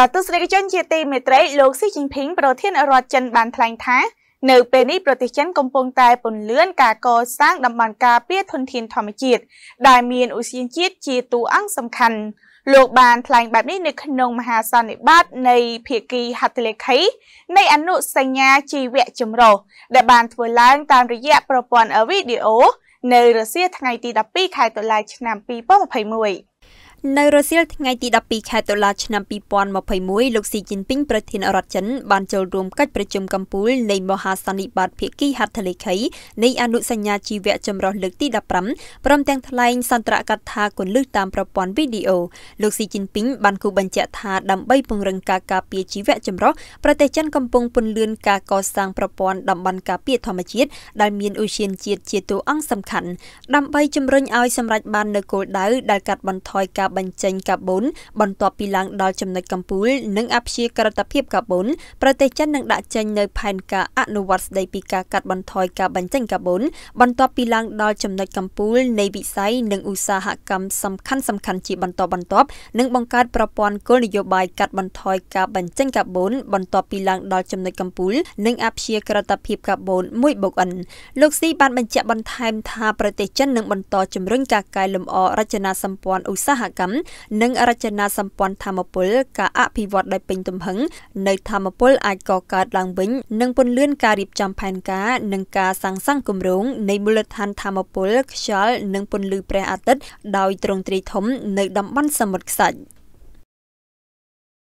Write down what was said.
ចាទស្សនិកជនជាទីមេត្រីលោកស៊ីជីនភីងប្រធានរដ្ឋចិនបានថ្លែងថានៅពេលនេះប្រទេសចិនកំពុងតែពន្លឿនការកសាងតំបន់ការពារធនធានធម្មជាតិដែលមានឧស្សាហជាតិជាតួអង្គសំខាន់លោកបានថ្លែងបែបនេះនៅក្នុងមហាសន្និបាតនៃភាគីហត្ថលេខីនៃអនុសញ្ញាជីវៈចម្រុះដែលបានធ្វើឡើងតាមរយៈប្រព័ន្ធវីដេអូនៅរសៀលថ្ងៃទី12ខែតុលាឆ្នាំ2021នៅរសៀលថ្ងៃទី12ខែតុលាឆ្នាំ2021លោកស៊ីជីនពីងប្រធានរដ្ឋចិនបានចូលរួមកិច្ចប្រជុំកំពូលនៃមហាសន្និបាតភាគីហត្ថលេខីនៃអនុសញ្ញាជីវៈចម្រុះលើកទី15ព្រមទាំងថ្លែងសន្ទរកថាគន្លឹះតាមប្រព័ន្ធវីដេអូលោកស៊ីជីនពីងបានគូបញ្ជាក់ថាដើម្បីពង្រឹងការការពារជីវៈចម្រុះប្រទេសចិនកំពុងពន្លឿនការកសាងប្រព័ន្ធតំបន់ការពារធម្មជាតិដែលមានឧស្សាហជាតិជាតួអង្គសំខាន់ដើម្បីជំរុញឲ្យសម្រេចបាននូវគោលដៅដែលកាត់បន្ថយការបញ្ចេញកាបូនបន្ទាប់ពីឡើងដល់ចំណុចកំពូល និងអភិជាក្រិតភាពកាបូនប្រទេសចិននឹងដាក់ចេញនៅផែនការអនុវត្តស្តីពីការកាត់បន្ថយការបញ្ចេញកាបូនបន្ទាប់ពីឡើងដល់ចំណុចកំពូលនៃវិស័យនិងឧស្សាហកម្មសំខាន់សំខាន់ជាបន្តបន្ទាប់និងបង្កើតប្រព័ន្ធគោលនយោបាយកាត់បន្ថយការបញ្ចេញកាបូនបន្ទាប់ពីឡើងដល់ចំណុចកំពូលនិងអភិជាក្រិតភាពកាបូន1បូក N លោកស៊ីបានបញ្ជាក់បន្ថែមថាប្រទេសចិននឹងបន្តជំរុញការកែលម្អរចនាសម្ព័ន្ធឧស្សាហកម្មកម្មនិងរចនាសម្ព័ន្ធធម្មពលការអភិវឌ្ឍដោយពេញទំហឹងនៅធម្មពលអាចកកើតឡើងវិញនិងពន្លឿនការរៀបចំផែនការនិងការសាងសង់គម្រោងនៃមូលដ្ឋានធម្មពលខ្យល់និងពន្លឺព្រះអាទិត្យដោយទ្រង់ទ្រាយធំ នៅតំបន់សមុទ្រខ្សាច់។